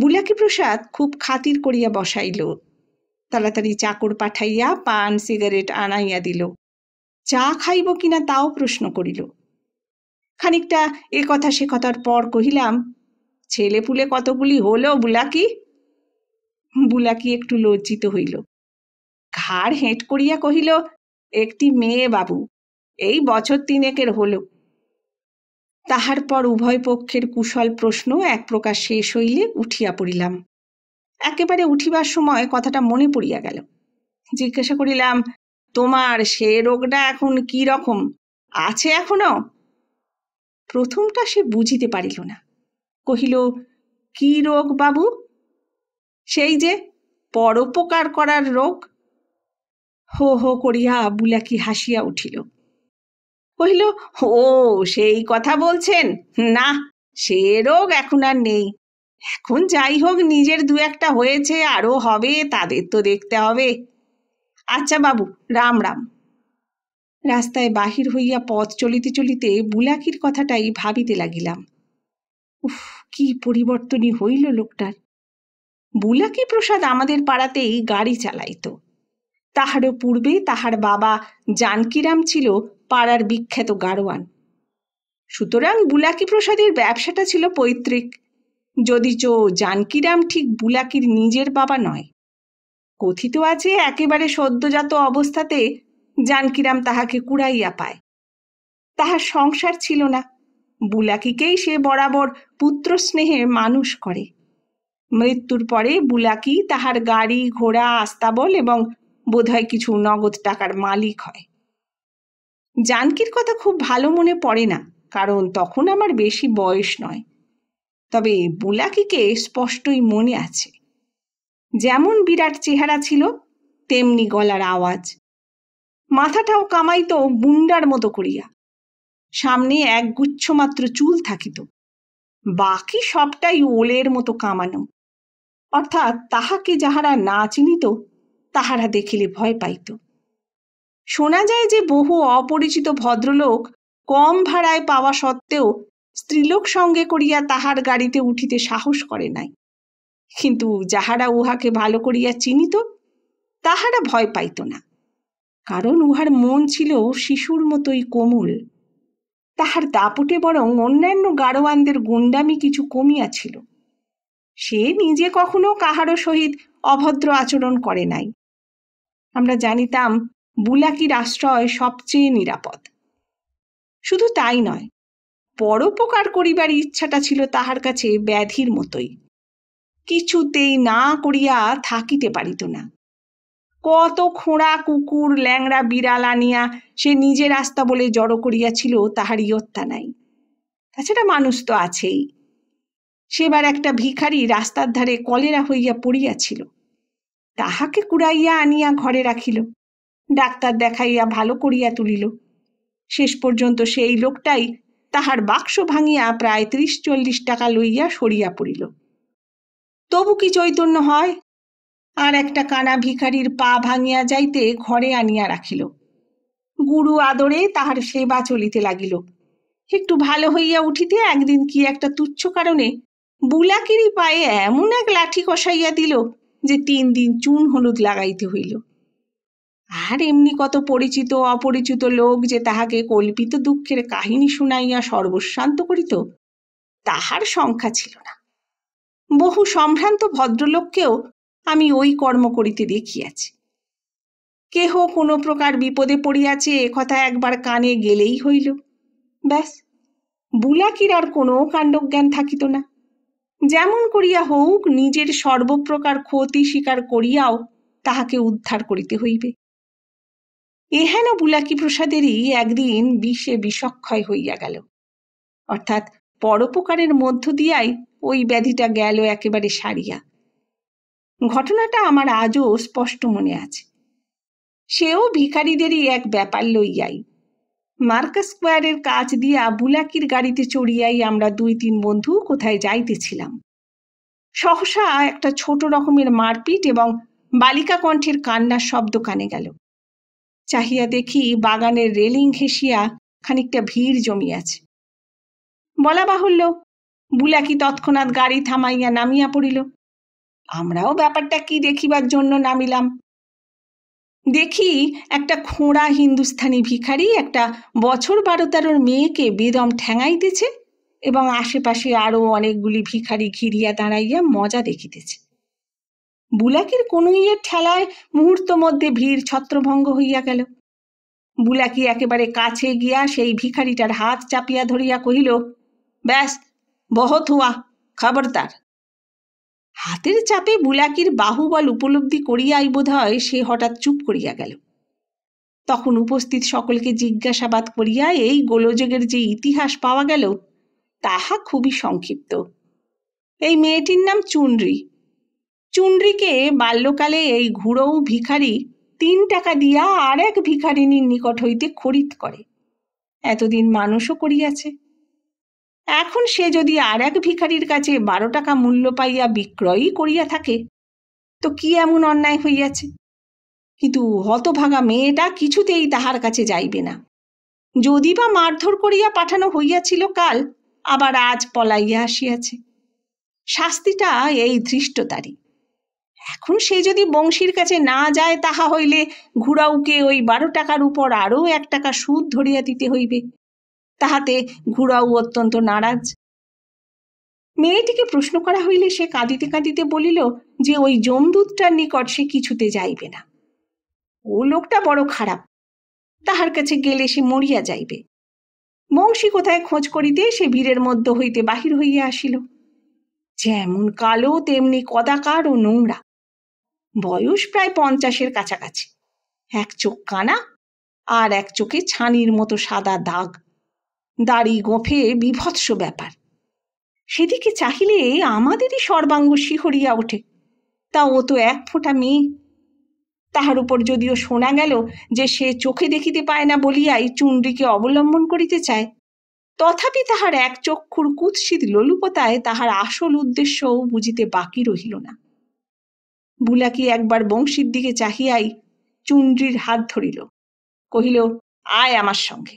S1: বুলাকি প্রসাদ খুব খাতির করিয়া বসাইল তাড়াতাড়ি চাকর পাঠাইয়া পান সিগারেট আনাইয়া দিল চা খাইব কিনা তাও প্রশ্ন করিল খানিকটা এ কথা সে কথার পর কহিলাম ছেলে পুলে কতগুলি হলো বুলাকি বুলাকি একটু লজ্জিত হইল ঘাড় হেঁট করিয়া কহিল একটি মেয়ে বাবু এই বছর তিনেকের হলো তাহার পর উভয় পক্ষের কুশল প্রশ্ন এক প্রকার শেষ হইলে উঠিয়া পড়িলাম একেবারে উঠিবার সময় কথাটা মনে পড়িয়া গেল জিজ্ঞাসা করিলাম তোমার সে রোগটা এখন কি রকম আছে এখনো প্রথমটা সে বুঝিতে পারিল না কহিল কি রোগ বাবু সেই যে পরোপকার করার রোগ হো হো করিয়া বুলাকি হাসিয়া উঠিল কহিল ও সেই কথা বলছেন না সে রোগ এখন আর নেই এখন যাই হোক নিজের দু একটা হয়েছে আরও হবে তাদের তো দেখতে হবে আচ্ছা বাবু রাম রাম রাস্তায় বাহির হইয়া পথ চলিতে চলিতে বুলাকির কথাটাই ভাবিতে লাগিলাম উফ কি পরিবর্তনই হইল লোকটার বুলাকি প্রসাদ আমাদের পাড়াতেই গাড়ি চালাইত তাহারও পূর্বে তাহার বাবা জানকিরাম ছিল পাড়ার বিখ্যাত গারোয়ান সুতরাং বুলাকি প্রসাদের ব্যবসাটা ছিল পৈতৃক যদি চো জানকিরাম ঠিক বুলাকির নিজের বাবা নয় কথিত আছে একেবারে সদ্যজাত অবস্থাতে জানকিরাম তাহাকে কুড়াইয়া পায় তাহার সংসার ছিল না বুলাকিকেই সে বরাবর পুত্র স্নেহে মানুষ করে মৃত্যুর পরে বুলাকি তাহার গাড়ি ঘোড়া আস্তাবল এবং বোধহয় কিছু নগদ টাকার মালিক হয় জানকির কথা খুব ভালো মনে পড়ে না কারণ তখন আমার বেশি বয়স নয় তবে বুলাকিকে স্পষ্টই মনে আছে যেমন বিরাট চেহারা ছিল তেমনি গলার আওয়াজ মাথাটাও কামাইত বুন্ডার মতো করিয়া সামনে এক গুচ্ছ মাত্র চুল থাকিত বাকি সবটাই ওলের মতো কামানো অর্থাৎ তাহাকে যাহারা না চিনিত তাহারা দেখিলে ভয় পাইত শোনা যায় যে বহু অপরিচিত ভদ্রলোক কম ভাড়ায় পাওয়া সত্ত্বেও স্ত্রীলোক সঙ্গে করিয়া তাহার গাড়িতে উঠিতে সাহস করে নাই কিন্তু যাহারা উহাকে ভালো করিয়া চিনিত তাহারা ভয় পাইত না কারণ উহার মন ছিল শিশুর মতোই কোমল তাহার দাপটে বরং অন্যান্য গাড়োয়ানদের গুন্ডামি কিছু কমিয়াছিল সে নিজে কখনো কাহারও সহিত অভদ্র আচরণ করে নাই আমরা জানিতাম বুলাকির আশ্রয় সবচেয়ে নিরাপদ শুধু তাই নয় পরোপকার করিবার ইচ্ছাটা ছিল তাহার কাছে ব্যাধির মতোই কিছুতেই না করিয়া থাকিতে পারিত না কত খোঁড়া কুকুর ল্যাংড়া বিড়াল আনিয়া সে নিজের রাস্তা বলে জড়ো করিয়াছিল তাহার ইয়ত্তা নাই তাছাড়া মানুষ তো আছেই সেবার একটা ভিখারি রাস্তার ধারে কলেরা হইয়া পড়িয়াছিল তাহাকে কুড়াইয়া আনিয়া ঘরে রাখিল ডাক্তার দেখাইয়া ভালো করিয়া তুলিল শেষ পর্যন্ত সেই লোকটাই তাহার বাক্স ভাঙিয়া প্রায় ত্রিশ চল্লিশ টাকা লইয়া সরিয়া পড়িল তবু কি চৈতন্য হয় আর একটা কানা ভিখারির পা ভাঙিয়া যাইতে ঘরে আনিয়া রাখিল গুরু আদরে তাহার সেবা চলিতে লাগিল একটু ভালো হইয়া উঠিতে একদিন কি একটা তুচ্ছ কারণে বুলাকিরি পায়ে এমন এক লাঠি কষাইয়া দিল যে তিন দিন চুন হলুদ লাগাইতে হইল আর এমনি কত পরিচিত অপরিচিত লোক যে তাহাকে কল্পিত দুঃখের কাহিনী শুনাইয়া সর্বশান্ত করিত তাহার সংখ্যা ছিল না বহু সম্ভ্রান্ত ভদ্রলোককেও আমি ওই কর্ম করিতে দেখিয়াছি কেহ কোনো প্রকার বিপদে পড়িয়াছে এ কথা একবার কানে গেলেই হইল ব্যাস বুলাকির আর কোনো কাণ্ডজ্ঞান থাকিত না যেমন করিয়া হোক নিজের সর্বপ্রকার ক্ষতি স্বীকার করিয়াও তাহাকে উদ্ধার করিতে হইবে এহেন বুলাকি প্রসাদেরই একদিন বিষে বিষক্ষয় হইয়া গেল অর্থাৎ পরোপকারের মধ্য দিয়াই ওই ব্যাধিটা গেল একেবারে সারিয়া ঘটনাটা আমার আজও স্পষ্ট মনে আছে সেও ভিখারিদেরই এক ব্যাপার লইয়াই মার্কাস স্কোয়ারের কাজ দিয়া বুলাকির গাড়িতে চড়িয়াই আমরা দুই তিন বন্ধু কোথায় যাইতেছিলাম সহসা একটা ছোট রকমের মারপিট এবং বালিকা কণ্ঠের কান্নার শব্দ কানে গেল চাহিয়া দেখি বাগানের রেলিং ঘেঁষিয়া খানিকটা ভিড় জমিয়াছে বলা বাহুল্য বুলাকি তৎক্ষণাৎ গাড়ি থামাইয়া নামিয়া পড়িল আমরাও ব্যাপারটা কি দেখিবার জন্য নামিলাম দেখি একটা খোঁড়া হিন্দুস্থানি ভিখারি একটা বছর বারো তেরোর মেয়েকে বেদম ঠ্যাঙাইতেছে এবং আশেপাশে আরও অনেকগুলি ভিখারি ঘিরিয়া দাঁড়াইয়া মজা দেখিতেছে বুলাকির কনুইয়ের ঠেলায় মুহূর্ত মধ্যে ভিড় ছত্রভঙ্গ হইয়া গেল বুলাকি একেবারে কাছে গিয়া সেই ভিখারিটার হাত চাপিয়া ধরিয়া কহিল ব্যাস বহত হুয়া খবরদার হাতের চাপে বুলাকির বাহুবল উপলব্ধি করিয়াই বোধ হয় সে হঠাৎ চুপ করিয়া গেল তখন উপস্থিত সকলকে জিজ্ঞাসাবাদ করিয়া এই গোলযোগের যে ইতিহাস পাওয়া গেল তাহা খুবই সংক্ষিপ্ত এই মেয়েটির নাম চুনরি চুন্ড্রিকে বাল্যকালে এই ঘুরৌ ভিখারি তিন টাকা দিয়া আর এক ভিখারিনীর নিকট হইতে খরিদ করে এতদিন মানুষও করিয়াছে এখন সে যদি আর এক ভিখারির কাছে বারো টাকা মূল্য পাইয়া বিক্রয়ই করিয়া থাকে তো কি এমন অন্যায় হইয়াছে কিন্তু হতভাগা মেয়েটা কিছুতেই তাহার কাছে যাইবে না যদি বা মারধর করিয়া পাঠানো হইয়াছিল কাল আবার আজ পলাইয়া আসিয়াছে শাস্তিটা এই ধৃষ্টতারি এখন সে যদি বংশীর কাছে না যায় তাহা হইলে ঘুরাউকে ওই বারো টাকার উপর আরও এক টাকা সুদ ধরিয়া দিতে হইবে তাহাতে ঘুরাউ অত্যন্ত নারাজ মেয়েটিকে প্রশ্ন করা হইলে সে কাঁদিতে কাঁদিতে বলিল যে ওই জমদুতটার নিকট সে কিছুতে যাইবে না ও লোকটা বড় খারাপ তাহার কাছে গেলে সে মরিয়া যাইবে বংশী কোথায় খোঁজ করিতে সে ভিড়ের মধ্য হইতে বাহির হইয়া আসিল যেমন কালো তেমনি কদাকার ও নোংরা বয়স প্রায় পঞ্চাশের কাছাকাছি এক চোখ কানা আর এক চোখে ছানির মতো সাদা দাগ দাড়ি গোঁফে বিভৎস ব্যাপার সেদিকে চাহিলে আমাদেরই সর্বাঙ্গ শিহরিয়া ওঠে তা ও তো এক ফোঁটা মেয়ে তাহার উপর যদিও শোনা গেল যে সে চোখে দেখিতে পায় না বলিয়াই চুন্ডিকে অবলম্বন করিতে চায় তথাপি তাহার এক চক্ষুর কুৎসিত ললুপতায় তাহার আসল উদ্দেশ্যও বুঝিতে বাকি রহিল না বুলাকি একবার বংশীর দিকে চাহিয়াই চুন্ডির হাত ধরিল কহিল আয় আমার সঙ্গে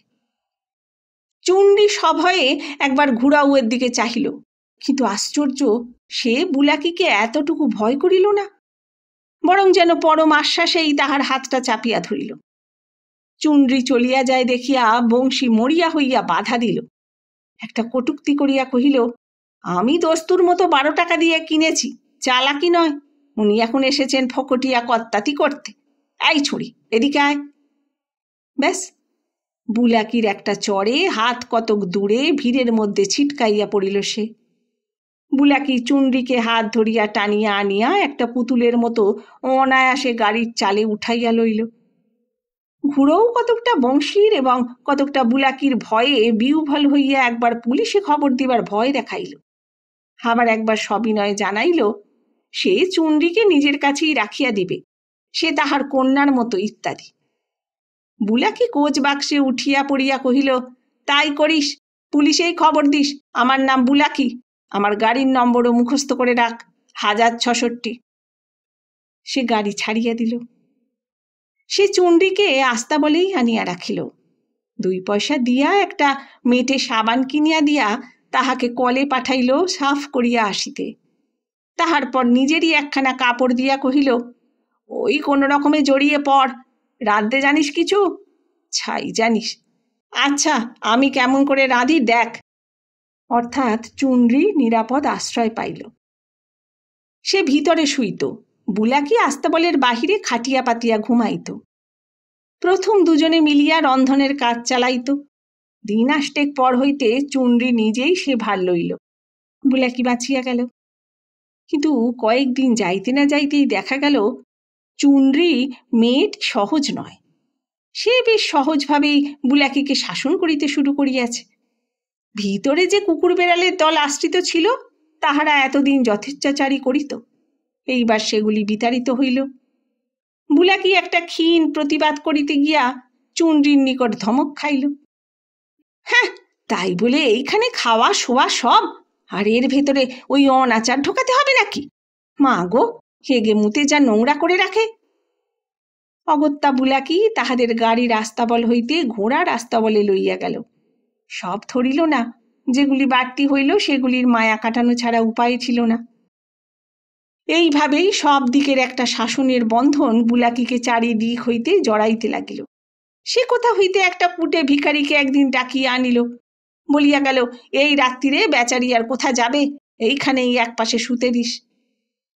S1: চুন্ডি সভয়ে একবার ঘুরাউয়ের দিকে চাহিল কিন্তু আশ্চর্য সে বুলাকিকে এতটুকু ভয় করিল না বরং যেন পরম আশ্বাসেই তাহার হাতটা চাপিয়া ধরিল চুন্ড্রি চলিয়া যায় দেখিয়া বংশী মরিয়া হইয়া বাধা দিল একটা কটুক্তি করিয়া কহিল আমি দস্তুর মতো বারো টাকা দিয়ে কিনেছি চালাকি নয় উনি এখন এসেছেন ফকটিয়া কত্তাতি করতে আই ছড়ি এদিকে আয় ব্যাস বুলাকির একটা চরে হাত কতক দূরে ভিড়ের মধ্যে ছিটকাইয়া পড়িল সে বুলাকি চুন্ডিকে হাত ধরিয়া টানিয়া আনিয়া একটা পুতুলের মতো অনায়াসে গাড়ির চালে উঠাইয়া লইল ঘুরোও কতকটা বংশীর এবং কতকটা বুলাকির ভয়ে বিউভল হইয়া একবার পুলিশে খবর দিবার ভয় দেখাইল আবার একবার সবিনয় জানাইল সে চুন্ডিকে নিজের কাছেই রাখিয়া দিবে সে তাহার কন্যার মতো ইত্যাদি বুলাকি কোচ বাক্সে উঠিয়া পড়িয়া কহিল তাই করিস পুলিশেই খবর দিস আমার নাম বুলাকি আমার গাড়ির নম্বরও মুখস্থ করে রাখ হাজার ছষট্টি সে গাড়ি ছাড়িয়া দিল সে চুন্ডিকে আস্তা বলেই আনিয়া রাখিল দুই পয়সা দিয়া একটা মেটে সাবান কিনিয়া দিয়া তাহাকে কলে পাঠাইল সাফ করিয়া আসিতে তাহার পর নিজেরই একখানা কাপড় দিয়া কহিল ওই কোনো রকমে জড়িয়ে পড় রাঁধতে জানিস কিছু ছাই জানিস আচ্ছা আমি কেমন করে রাঁধি দেখ অর্থাৎ চুনরি নিরাপদ আশ্রয় পাইল সে ভিতরে শুইত বুলাকি আস্তাবলের বাহিরে খাটিয়া পাতিয়া ঘুমাইত প্রথম দুজনে মিলিয়া রন্ধনের কাজ চালাইত দিন আষ্টেক পর হইতে চুনরি নিজেই সে ভার লইল বুলাকি বাঁচিয়া গেল কিন্তু কয়েকদিন যাইতে না যাইতেই দেখা গেল চুনরি মেট সহজ নয় সে বেশ সহজভাবেই বুলাকিকে শাসন করিতে শুরু করিয়াছে ভিতরে যে কুকুর বেড়ালের দল আশ্রিত ছিল তাহারা এতদিন যথেচ্ছাচারী করিত এইবার সেগুলি বিতাড়িত হইল বুলাকি একটা ক্ষীণ প্রতিবাদ করিতে গিয়া চুনরির নিকট ধমক খাইল হ্যাঁ তাই বলে এইখানে খাওয়া শোয়া সব আর এর ভেতরে ওই অনাচার ঢোকাতে হবে নাকি মা গো হেগে মুতে যা নোংরা করে রাখে অগত্যা বুলাকি তাহাদের গাড়ি রাস্তাবল হইতে ঘোড়া রাস্তাবলে লইয়া গেল সব ধরিল না যেগুলি বাড়তি হইল সেগুলির মায়া কাটানো ছাড়া উপায় ছিল না এইভাবেই সব দিকের একটা শাসনের বন্ধন বুলাকিকে চারিদিক হইতে জড়াইতে লাগিল সে কোথা হইতে একটা পুটে ভিখারিকে একদিন ডাকিয়ে আনিল বলিয়া গেল এই রাত্রিরে বেচারি আর কোথা যাবে এইখানেই এক পাশে শুতে দিস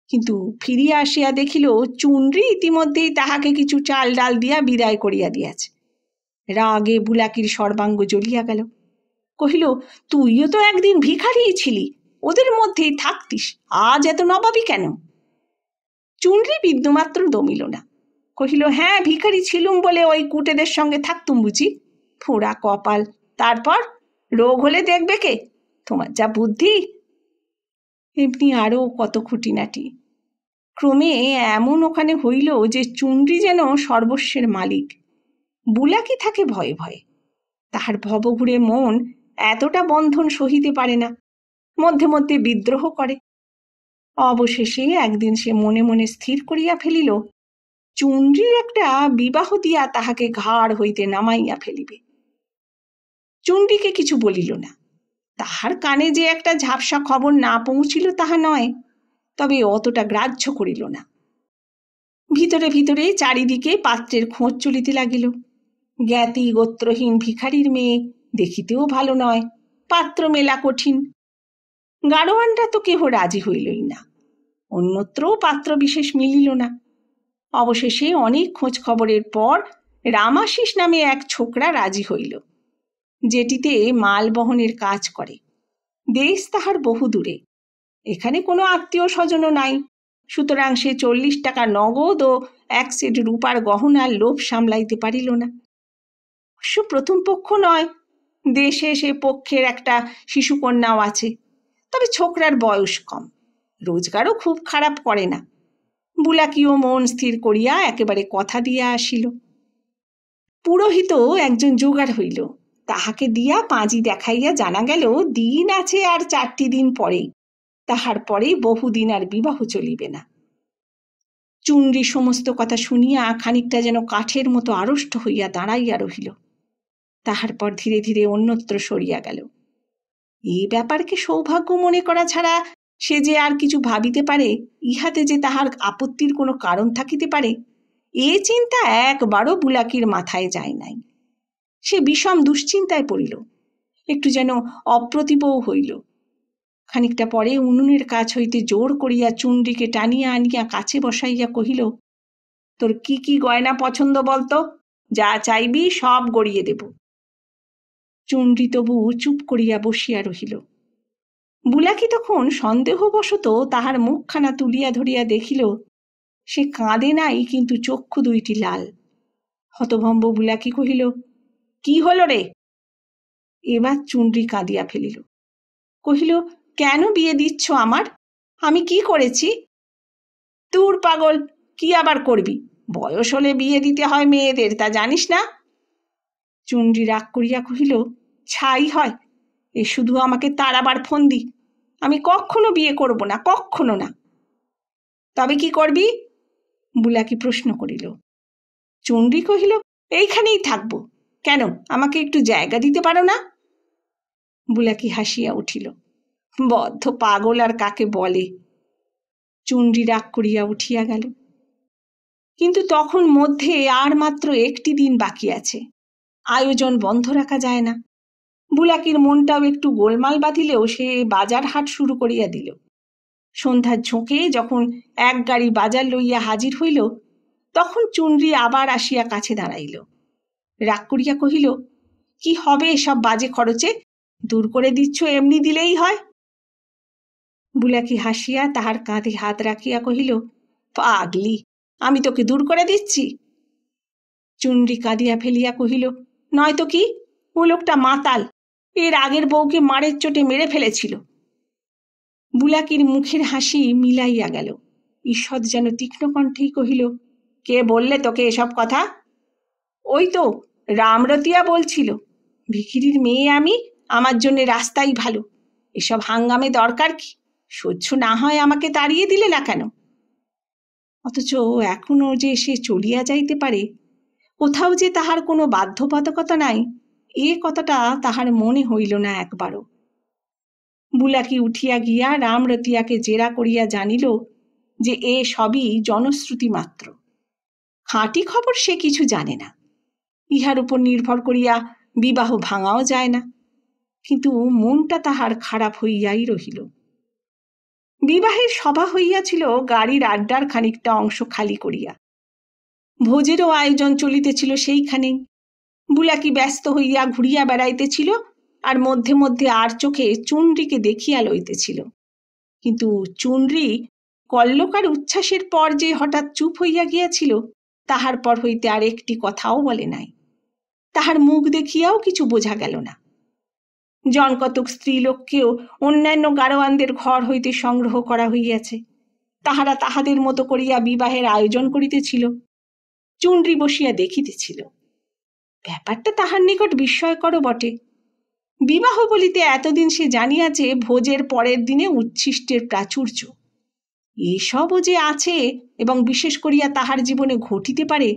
S1: কিন্তু ফিরিয়া আসিয়া দেখিল চুনরি ইতিমধ্যেই তাহাকে কিছু চাল ডাল দিয়া বিদায় করিয়া দিয়াছে রাগে বুলাকির সর্বাঙ্গ জ্বলিয়া গেল কহিল তুইও তো একদিন ভিখারিই ছিলি ওদের মধ্যেই থাকতিস আজ এত নবাবি কেন চুনরি বিন্দুমাত্র দমিল না কহিল হ্যাঁ ভিখারি ছিলুম বলে ওই কুটেদের সঙ্গে থাকতুম বুঝি ফোড়া কপাল তারপর রোগ হলে দেখবে কে তোমার যা বুদ্ধি এমনি আরও কত খুঁটিনাটি ক্রমে এমন ওখানে হইল যে চুন্ডি যেন সর্বস্বের মালিক বুলাকি থাকে ভয়ে ভয়ে তাহার ভবঘুরে মন এতটা বন্ধন সহিতে পারে না মধ্যে মধ্যে বিদ্রোহ করে অবশেষে একদিন সে মনে মনে স্থির করিয়া ফেলিল চুন্ডির একটা বিবাহ দিয়া তাহাকে ঘাড় হইতে নামাইয়া ফেলিবে চণ্ডীকে কিছু বলিল না তাহার কানে যে একটা ঝাপসা খবর না পৌঁছিল তাহা নয় তবে অতটা গ্রাহ্য করিল না ভিতরে ভিতরে চারিদিকে পাত্রের খোঁজ চলিতে লাগিল জ্ঞাতি গোত্রহীন ভিখারির মেয়ে দেখিতেও ভালো নয় পাত্র মেলা কঠিন গাড়োয়ানরা তো কেহ রাজি হইলই না অন্যত্রও পাত্র বিশেষ মিলিল না অবশেষে অনেক খোঁজ খবরের পর রামাশিস নামে এক ছোকরা রাজি হইল যেটিতে মাল বহনের কাজ করে দেশ তাহার বহু দূরে এখানে কোনো আত্মীয় স্বজনও নাই সুতরাং সে চল্লিশ টাকা নগদ ও এক সেট রূপার গহনার লোভ সামলাইতে পারিল না অবশ্য প্রথম পক্ষ নয় দেশে সে পক্ষের একটা শিশুকন্যাও আছে তবে ছোকরার বয়স কম রোজগারও খুব খারাপ করে না বুলাকিও মন স্থির করিয়া একেবারে কথা দিয়া আসিল পুরোহিত একজন জোগাড় হইল তাহাকে দিয়া পাঁজি দেখাইয়া জানা গেল দিন আছে আর চারটি দিন পরেই তাহার পরেই বহুদিন আর বিবাহ চলিবে না চুনরি সমস্ত কথা শুনিয়া খানিকটা যেন কাঠের মতো আড়ষ্ট হইয়া দাঁড়াইয়া রহিল তাহার পর ধীরে ধীরে অন্যত্র সরিয়া গেল এই ব্যাপারকে সৌভাগ্য মনে করা ছাড়া সে যে আর কিছু ভাবিতে পারে ইহাতে যে তাহার আপত্তির কোনো কারণ থাকিতে পারে এ চিন্তা একবারও বুলাকির মাথায় যায় নাই সে বিষম দুশ্চিন্তায় পড়িল একটু যেন অপ্রতিভও হইল খানিকটা পরে উনুনের কাছ হইতে জোর করিয়া চুন্ডিকে টানিয়া আনিয়া কাছে বসাইয়া কহিল তোর কি কি গয়না পছন্দ বলতো যা চাইবি সব গড়িয়ে দেব চুন্ডি তবু চুপ করিয়া বসিয়া রহিল বুলাকি তখন সন্দেহবশত তাহার মুখখানা তুলিয়া ধরিয়া দেখিল সে কাঁদে নাই কিন্তু চক্ষু দুইটি লাল হতভম্ব বুলাকি কহিল কি হলো রে এবার চুনরি কাঁদিয়া ফেলিল কহিল কেন বিয়ে দিচ্ছ আমার আমি কি করেছি তুর পাগল কি আবার করবি বয়স হলে বিয়ে দিতে হয় মেয়েদের তা জানিস না চুনরি রাগ করিয়া কহিল ছাই হয় এ শুধু আমাকে তার আবার ফোন দি আমি কখনো বিয়ে করব না কখনো না তবে কি করবি বুলাকি প্রশ্ন করিল চুনরি কহিল এইখানেই থাকবো কেন আমাকে একটু জায়গা দিতে পারো না বুলাকি হাসিয়া উঠিল বদ্ধ পাগল আর কাকে বলে চুন্ডি রাগ করিয়া উঠিয়া গেল কিন্তু তখন মধ্যে আর মাত্র একটি দিন বাকি আছে আয়োজন বন্ধ রাখা যায় না বুলাকির মনটাও একটু গোলমাল বাঁধিলেও সে বাজার হাট শুরু করিয়া দিল সন্ধ্যার ঝোঁকে যখন এক গাড়ি বাজার লইয়া হাজির হইল তখন চুনরি আবার আসিয়া কাছে দাঁড়াইল রাগ করিয়া কহিল কি হবে এসব বাজে খরচে দূর করে দিচ্ছ এমনি দিলেই হয় বুলাকি হাসিয়া তাহার কাঁধে হাত রাখিয়া কহিল পাগলি আমি তোকে দূর করে দিচ্ছি চুন্ডি কাঁদিয়া ফেলিয়া কহিল নয়তো কি ও লোকটা মাতাল এর আগের বউকে মারের চোটে মেরে ফেলেছিল বুলাকির মুখের হাসি মিলাইয়া গেল ঈশ্বর যেন তীক্ষ্ণ কণ্ঠেই কহিল কে বললে তোকে এসব কথা ওই তো রামরতিয়া বলছিল ভিখিরির মেয়ে আমি আমার জন্য রাস্তাই ভালো এসব হাঙ্গামে দরকার কি সহ্য না হয় আমাকে তাড়িয়ে দিলে না কেন অথচ এখনও যে সে চলিয়া যাইতে পারে কোথাও যে তাহার কোনো বাধ্যবাধকতা নাই এ কথাটা তাহার মনে হইল না একবারও বুলাকি উঠিয়া গিয়া রামরতিয়াকে জেরা করিয়া জানিল যে এ সবই জনশ্রুতি মাত্র খাঁটি খবর সে কিছু জানে না ইহার উপর নির্ভর করিয়া বিবাহ ভাঙাও যায় না কিন্তু মনটা তাহার খারাপ হইয়াই রহিল বিবাহের সভা হইয়াছিল গাড়ির আড্ডার খানিকটা অংশ খালি করিয়া ভোজেরও আয়োজন চলিতেছিল সেইখানেই বুলাকি ব্যস্ত হইয়া ঘুরিয়া বেড়াইতেছিল আর মধ্যে মধ্যে আর চোখে চুনরিকে দেখিয়া লইতেছিল কিন্তু চুনরি কল্লকার উচ্ছ্বাসের পর যে হঠাৎ চুপ হইয়া গিয়াছিল তাহার পর হইতে আর একটি কথাও বলে নাই তাহার মুখ দেখিয়াও কিছু বোঝা গেল না জনকতক স্ত্রীলোককেও অন্যান্য গারোয়ানদের ঘর হইতে সংগ্রহ করা হইয়াছে তাহারা তাহাদের মতো করিয়া বিবাহের আয়োজন করিতেছিল চুন্ডি বসিয়া দেখিতেছিল ব্যাপারটা তাহার নিকট বিস্ময়কর বটে বিবাহ বলিতে এতদিন সে জানিয়াছে ভোজের পরের দিনে উচ্ছিষ্টের প্রাচুর্য এসবও যে আছে এবং বিশেষ করিয়া তাহার জীবনে ঘটিতে পারে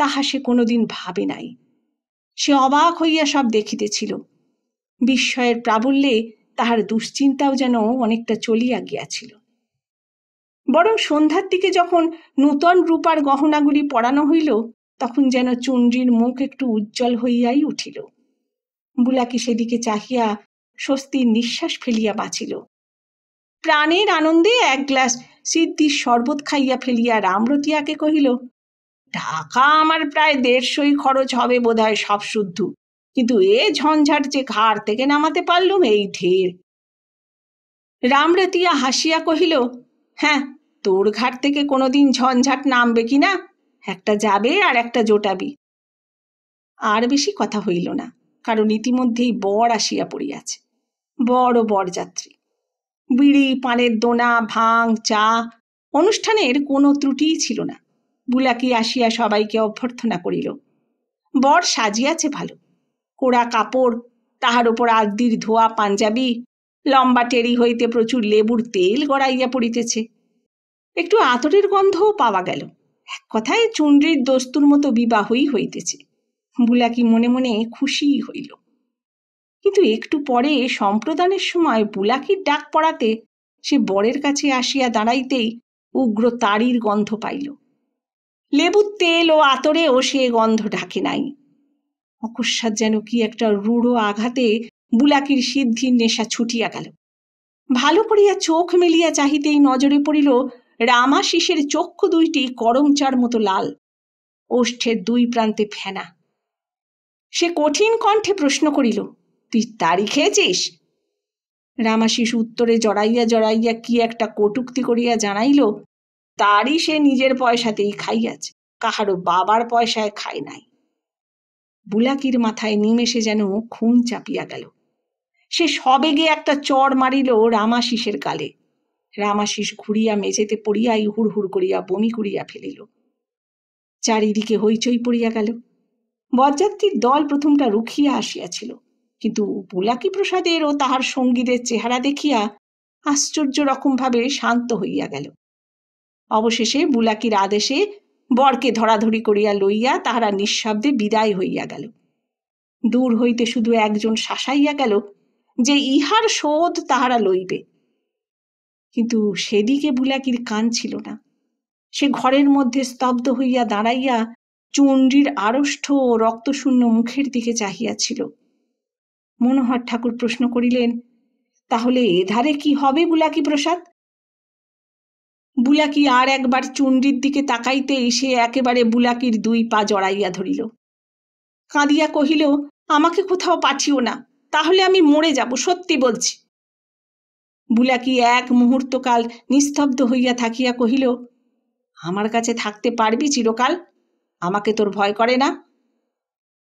S1: তাহা সে কোনোদিন ভাবে নাই সে অবাক হইয়া সব দেখিতেছিল বিস্ময়ের প্রাবল্যে তাহার দুশ্চিন্তাও যেন অনেকটা চলিয়া গিয়াছিল বরং সন্ধ্যার দিকে যখন নূতন রূপার গহনাগুলি পরানো হইল তখন যেন চুন্ডির মুখ একটু উজ্জ্বল হইয়াই উঠিল বুলাকি সেদিকে চাহিয়া স্বস্তির নিঃশ্বাস ফেলিয়া বাঁচিল প্রাণের আনন্দে এক গ্লাস সিদ্ধির শরবত খাইয়া ফেলিয়া রামরতিয়াকে কহিল টাকা আমার প্রায় দেড়শোই খরচ হবে বোধ হয় সব শুদ্ধ কিন্তু এ ঝঞ্ঝাট যে ঘাড় থেকে নামাতে পারলুম এই ঢের রামরতিয়া হাসিয়া কহিল হ্যাঁ তোর ঘাট থেকে কোনোদিন ঝঞ্ঝাট নামবে কি না একটা যাবে আর একটা জোটাবি আর বেশি কথা হইল না কারণ ইতিমধ্যেই বর আসিয়া পড়িয়াছে বড় বরযাত্রী বিড়ি পানের দোনা ভাং চা অনুষ্ঠানের কোনো ত্রুটিই ছিল না বুলাকি আসিয়া সবাইকে অভ্যর্থনা করিল বর সাজিয়াছে ভালো কোড়া কাপড় তাহার উপর আদ্দির ধোয়া পাঞ্জাবি লম্বা টেরি হইতে প্রচুর লেবুর তেল গড়াইয়া পড়িতেছে একটু আতরের গন্ধও পাওয়া গেল এক কথায় চুন্ড্রির দস্তুর মতো বিবাহই হইতেছে বুলাকি মনে মনে খুশি হইল কিন্তু একটু পরে সম্প্রদানের সময় বুলাকির ডাক পড়াতে সে বরের কাছে আসিয়া দাঁড়াইতেই উগ্র তাড়ির গন্ধ পাইল লেবুর তেল ও আতরেও সে গন্ধ ঢাকে নাই অকস্মাৎ যেন কি একটা রূঢ় আঘাতে বুলাকির সিদ্ধির নেশা ছুটিয়া গেল ভালো করিয়া চোখ মেলিয়া চাহিতেই নজরে পড়িল রামাশিসের চক্ষু দুইটি করমচার মতো লাল ওষ্ঠের দুই প্রান্তে ফেনা সে কঠিন কণ্ঠে প্রশ্ন করিল তুই তারি খেয়েছিস শিশু উত্তরে জড়াইয়া জড়াইয়া কি একটা কটুক্তি করিয়া জানাইল তারই সে নিজের পয়সাতেই খাইয়াছে কাহারও বাবার পয়সায় খায় নাই বুলাকির মাথায় নিমেষে যেন খুন চাপিয়া গেল সে সবেগে একটা চর মারিল রামাশিসের গালে রামাশিস ঘুরিয়া মেঝেতে পড়িয়াই হুড়হুড় করিয়া বমি করিয়া ফেলিল চারিদিকে হইচই পড়িয়া গেল বরযাত্রীর দল প্রথমটা রুখিয়া আসিয়াছিল কিন্তু বুলাকি প্রসাদের ও তাহার সঙ্গীদের চেহারা দেখিয়া আশ্চর্য রকমভাবে শান্ত হইয়া গেল অবশেষে বুলাকির আদেশে বরকে ধরাধরি করিয়া লইয়া তাহারা নিঃশব্দে বিদায় হইয়া গেল দূর হইতে শুধু একজন শাসাইয়া গেল যে ইহার শোধ তাহারা লইবে কিন্তু সেদিকে বুলাকির কান ছিল না সে ঘরের মধ্যে স্তব্ধ হইয়া দাঁড়াইয়া চণ্ডীর আড়ষ্ঠ ও রক্তশূন্য মুখের দিকে চাহিয়াছিল মনোহর ঠাকুর প্রশ্ন করিলেন তাহলে এধারে কি হবে বুলাকি প্রসাদ বুলাকি আর একবার চণ্ডীর দিকে তাকাইতেই সে একেবারে বুলাকির দুই পা জড়াইয়া ধরিল কাঁদিয়া কহিল আমাকে কোথাও পাঠিও না তাহলে আমি মরে যাব সত্যি বলছি বুলাকি এক মুহূর্তকাল নিস্তব্ধ হইয়া থাকিয়া কহিল আমার কাছে থাকতে পারবি চিরকাল আমাকে তোর ভয় করে না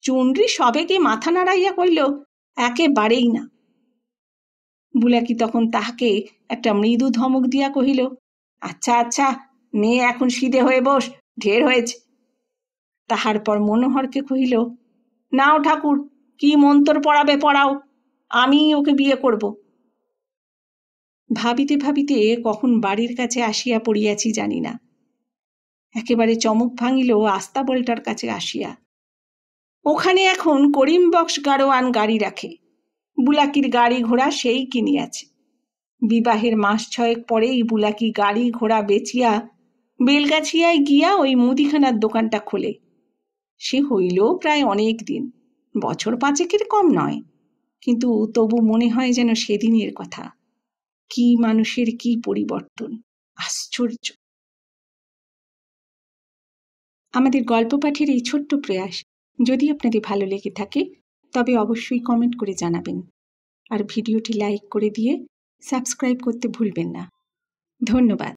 S1: চণ্ডী সবেকে মাথা নাড়াইয়া কহিল একেবারেই না বুলাকি তখন তাহাকে একটা মৃদু ধমক দিয়া কহিল আচ্ছা আচ্ছা মেয়ে এখন সিদে হয়ে বস ঢের হয়েছে তাহার পর মনোহরকে কহিল নাও ঠাকুর কি মন্তর পড়াবে পড়াও আমি ওকে বিয়ে করব ভাবিতে ভাবিতে কখন বাড়ির কাছে আসিয়া পড়িয়াছি জানি না একেবারে চমক ভাঙিল আস্তাবলটার কাছে আসিয়া ওখানে এখন করিম বক্স গাড়োয়ান গাড়ি রাখে বুলাকির গাড়ি ঘোড়া সেই কিনিয়াছে বিবাহের মাস ছয়েক পরেই বুলাকি গাড়ি ঘোড়া বেচিয়া বেলগাছিয়ায় গিয়া ওই মুদিখানার দোকানটা খোলে সে হইল প্রায় অনেক দিন বছর পাঁচেকের কম নয় কিন্তু তবু মনে হয় যেন সেদিনের কথা কি মানুষের কি পরিবর্তন আশ্চর্য আমাদের গল্প পাঠের এই ছোট্ট প্রয়াস যদি আপনাদের ভালো লেগে থাকে তবে অবশ্যই কমেন্ট করে জানাবেন আর ভিডিওটি লাইক করে দিয়ে সাবস্ক্রাইব করতে ভুলবেন না ধন্যবাদ